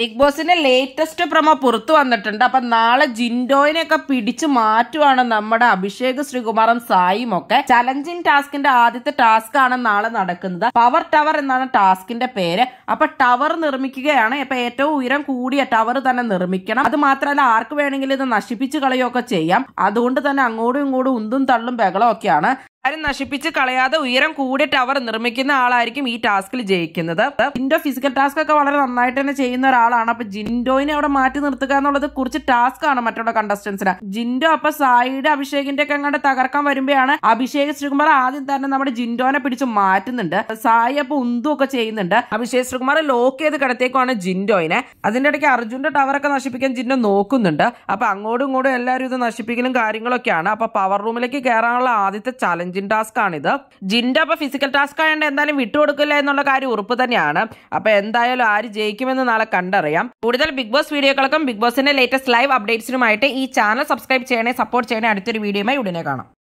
big ബോസിന്റെ latest promo പുറത്തു വന്നിട്ടുണ്ട് അപ്പം നാളെ ജിൻഡോയിനെ ഒക്കെ പിടിച്ചു മാറ്റുവാണ് നമ്മുടെ അഭിഷേക് ശ്രീകുമാറും സായിയും ഒക്കെ ചലഞ്ചിങ് ടാസ്കിന്റെ ആദ്യത്തെ ടാസ്ക് ആണ് നാളെ നടക്കുന്നത് പവർ ടവർ എന്നാണ് ടാസ്കിന്റെ പേര് അപ്പൊ ടവർ നിർമ്മിക്കുകയാണ് അപ്പൊ ഏറ്റവും ഉയരം കൂടിയ ടവർ തന്നെ നിർമ്മിക്കണം അത് മാത്രമല്ല ആർക്ക് വേണമെങ്കിലും ഇത് നശിപ്പിച്ച് കളയുകയൊക്കെ ചെയ്യാം അതുകൊണ്ട് തന്നെ അങ്ങോട്ടും ഇങ്ങോട്ടും ഉന്തും തള്ളും ബഹളമൊക്കെയാണ് ആരും നശിപ്പിച്ച് കളയാതെ ഉയരം കൂടിയ ടവർ നിർമ്മിക്കുന്ന ആളായിരിക്കും ഈ ടാസ്കിൽ ജയിക്കുന്നത് ജിൻഡോ ഫിസിക്കൽ ടാസ്ക് ഒക്കെ വളരെ നന്നായിട്ട് തന്നെ ചെയ്യുന്ന ഒരാളാണ് അപ്പൊ ജിൻഡോയിനെ അവിടെ മാറ്റി നിർത്തുക എന്നുള്ളത് കുറച്ച് ടാസ്ക് ആണ് മറ്റുള്ള കണ്ടസ്റ്റൻസിന് ജിൻഡോ അപ്പൊ സായിയുടെ അഭിഷേകിന്റെ ഒക്കെ അങ്ങോട്ട് തകർക്കാൻ വരുമ്പോഴാണ് അഭിഷേക് ശ്രീകുമാർ ആദ്യം തന്നെ നമ്മുടെ ജിൻഡോനെ പിടിച്ച് മാറ്റുന്നുണ്ട് സായി അപ്പൊ ഉന്തു ഒക്കെ ചെയ്യുന്നുണ്ട് അഭിഷേക് ശ്രീകുമാർ ലോക്ക് ചെയ്ത് കിടത്തേക്കുമാണ് ജിൻഡോയിനെ അതിന്റെ ഇടയ്ക്ക് അർജുന്റെ ടവറൊക്കെ നശിപ്പിക്കാൻ ജിൻഡോ നോക്കുന്നുണ്ട് അപ്പൊ അങ്ങോട്ടും ഇങ്ങോട്ടും എല്ലാവരും ഇത് നശിപ്പിക്കലും കാര്യങ്ങളൊക്കെയാണ് അപ്പൊ പവർ റൂമിലേക്ക് കയറാനുള്ള ആദ്യത്തെ ചലഞ്ച് ചലഞ്ചിങ് ടാസ്ക്കാണിത് ജിൻ്റെ അപ്പൊ ഫിസിക്കൽ ടാസ്ക് ആയതുകൊണ്ട് എന്തായാലും വിട്ടുകൊടുക്കില്ല എന്നുള്ള കാര്യം ഉറപ്പ് തന്നെയാണ് അപ്പോൾ എന്തായാലും ആര് ജയിക്കുമെന്ന് നാളെ കണ്ടറിയാം കൂടുതൽ ബിഗ് ബോസ് വീഡിയോകൾക്കും ബിഗ് ബോസിന്റെ ലേറ്റസ്റ്റ് ലൈവ് അപ്ഡേറ്റ്സിനുമായിട്ട് ഈ ചാനൽ സബ്സ്ക്രൈബ് ചെയ്യണേ സപ്പോർട്ട് ചെയ്യണേ അടുത്തൊരു വീഡിയോയുമായി ഉടനെ കാണാം